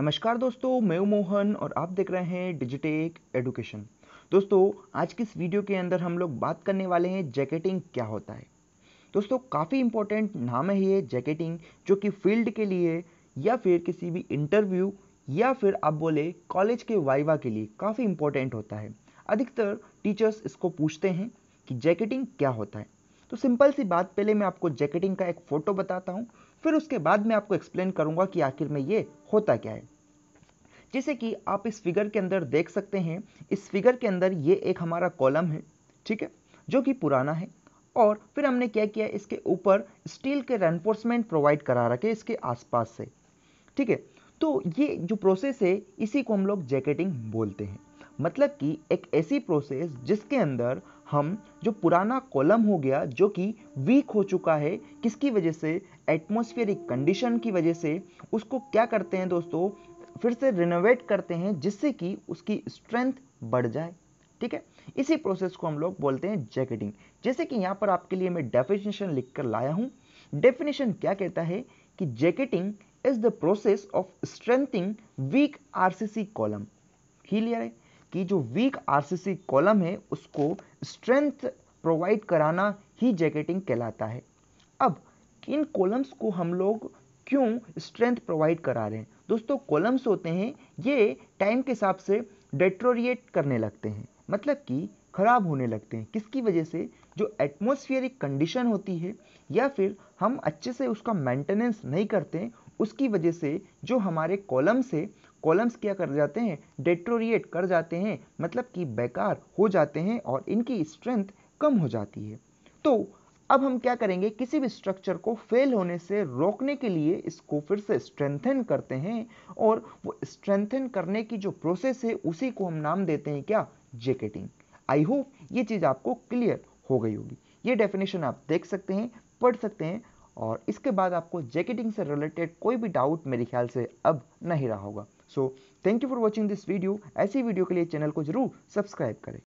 नमस्कार दोस्तों मैं मोहन और आप देख रहे हैं डिजिटेक एडुकेशन दोस्तों आज की इस वीडियो के अंदर हम लोग बात करने वाले हैं जैकेटिंग क्या होता है दोस्तों काफ़ी इंपॉर्टेंट नाम है ये जैकेटिंग जो कि फील्ड के लिए या फिर किसी भी इंटरव्यू या फिर आप बोले कॉलेज के वाइवा के लिए काफ़ी इंपॉर्टेंट होता है अधिकतर टीचर्स इसको पूछते हैं कि जैकेटिंग क्या होता है तो सिंपल सी बात पहले मैं आपको जैकेटिंग का एक फ़ोटो बताता हूँ फिर उसके बाद मैं आपको एक्सप्लेन करूँगा कि आखिर में ये होता क्या है जैसे कि आप इस फिगर के अंदर देख सकते हैं इस फिगर के अंदर ये एक हमारा कॉलम है ठीक है जो कि पुराना है और फिर हमने क्या किया इसके ऊपर स्टील के रेनफोर्समेंट प्रोवाइड करा रखे इसके आसपास से ठीक है तो ये जो प्रोसेस है इसी को हम लोग जैकेटिंग बोलते हैं मतलब कि एक ऐसी प्रोसेस जिसके अंदर हम जो पुराना कॉलम हो गया जो कि वीक हो चुका है किसकी वजह से एटमॉस्फेरिक कंडीशन की वजह से उसको क्या करते हैं दोस्तों फिर से रिनोवेट करते हैं जिससे कि उसकी स्ट्रेंथ बढ़ जाए ठीक है इसी प्रोसेस को हम लोग बोलते हैं जैकेटिंग जैसे कि यहाँ पर आपके लिए मैं डेफिनेशन लिख कर लाया हूँ डेफिनेशन क्या कहता है कि jacketing is the process of strengthening weak RCC column ही लिया है कि जो वीक आरसीसी कॉलम है उसको स्ट्रेंथ प्रोवाइड कराना ही जैकेटिंग कहलाता है अब इन कॉलम्स को हम लोग क्यों स्ट्रेंथ प्रोवाइड करा रहे हैं दोस्तों कॉलम्स होते हैं ये टाइम के हिसाब से डेट्रोरिएट करने लगते हैं मतलब कि खराब होने लगते हैं किसकी वजह से जो एटमोसफियरिक कंडीशन होती है या फिर हम अच्छे से उसका मेंटेनेंस नहीं करते उसकी वजह से जो हमारे कॉलम्स है कॉलम्स क्या कर जाते हैं डेट्रोरिएट कर जाते हैं मतलब कि बेकार हो जाते हैं और इनकी स्ट्रेंथ कम हो जाती है तो अब हम क्या करेंगे किसी भी स्ट्रक्चर को फेल होने से रोकने के लिए इसको फिर से स्ट्रेंथन करते हैं और वो स्ट्रेंथन करने की जो प्रोसेस है उसी को हम नाम देते हैं क्या जेकेटिंग आई होप ये चीज़ आपको क्लियर हो गई होगी ये डेफिनेशन आप देख सकते हैं पढ़ सकते हैं और इसके बाद आपको जैकेटिंग से रिलेटेड कोई भी डाउट मेरे ख्याल से अब नहीं रहा होगा so thank you for watching this video ऐसी वीडियो के लिए चैनल को जरूर सब्सक्राइब करें